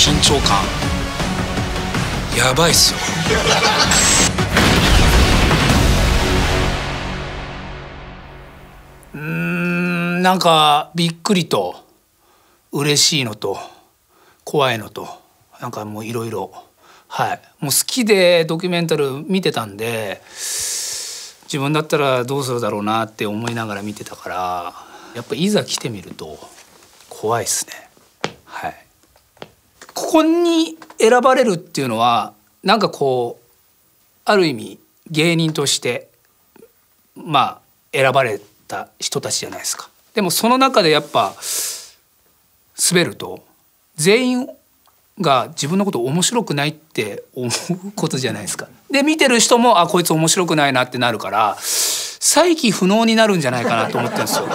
緊張感やばいっすようんなんかびっくりと嬉しいのと怖いのとなんかもういろいろはいもう好きでドキュメンタル見てたんで自分だったらどうするだろうなって思いながら見てたからやっぱいざ来てみると怖いっすね。こに選ばれるっていうのはなんかこうある意味芸人としてまあ選ばれた人たちじゃないですか。でもその中でやっぱ滑ると全員が自分のこと面白くないって思うことじゃないですか。で見てる人もあこいつ面白くないなってなるから再起不能になるんじゃないかなと思ってるんですよ。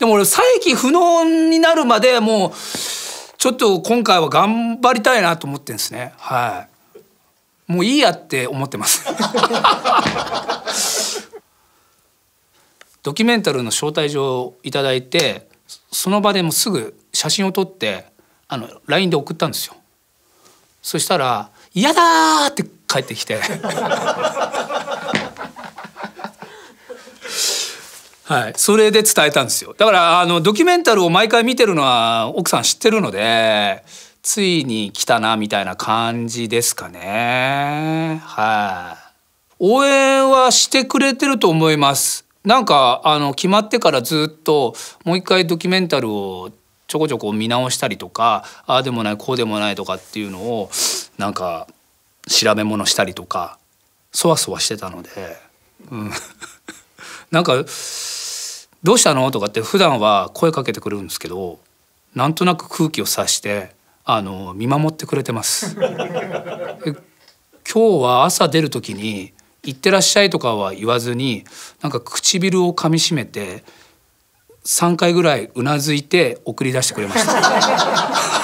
でも俺再起不能になるまでもうちょっと今回は頑張りたいなと思ってんですねはいもういいやって思ってます ドキュメンタルの招待状をいただいてその場でもすぐ写真を撮ってあのラインで送ったんですよそしたら「嫌だ!」って帰ってきてはい、それで伝えたんですよだからあのドキュメンタルを毎回見てるのは奥さん知ってるのでついに来たなみたいな感じですかねはい、応援はしてくれてると思いますなんかあの決まってからずっともう一回ドキュメンタルをちょこちょこ見直したりとかああでもないこうでもないとかっていうのをなんか調べ物したりとかそわそわしてたので、うん、なんか「どうしたの?」とかって普段は声かけてくれるんですけどなんとなく空気を察してあの見守ってくれてます 今日は朝出る時に「行ってらっしゃい」とかは言わずになんか唇をかみしめて3回ぐらいうなずいて送り出してくれました。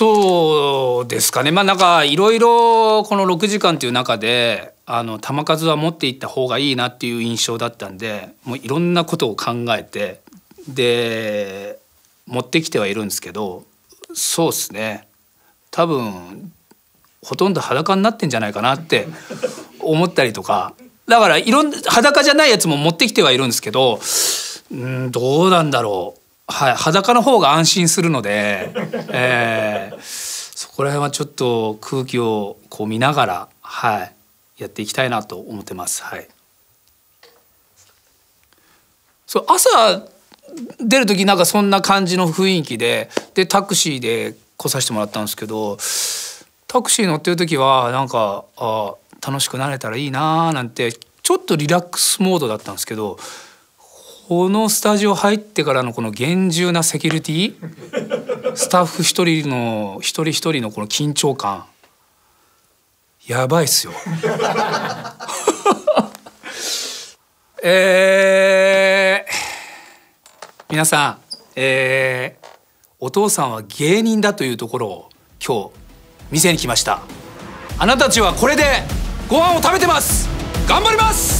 そうですかねまあなんかいろいろこの6時間という中であの球数は持っていった方がいいなっていう印象だったんでもういろんなことを考えてで持ってきてはいるんですけどそうっすね多分ほとんど裸になってんじゃないかなって思ったりとかだからいろんな裸じゃないやつも持ってきてはいるんですけどうんどうなんだろうはい、裸の方が安心するので、えー、そこら辺はちょっと空気をこう見ながら、はい、やっていきたいなと思ってます。はい、そう朝出る時なんかそんな感じの雰囲気ででタクシーで来させてもらったんですけどタクシー乗ってる時はなんかあ楽しくなれたらいいなーなんてちょっとリラックスモードだったんですけどこのスタジオ入ってからのこの厳重なセキュリティスタッフ一人の一人一人のこの緊張感やばいっすよ。えー、皆さん、えー、お父さんは芸人だというところを今日見せに来ましたあなたたちはこれでご飯を食べてます頑張ります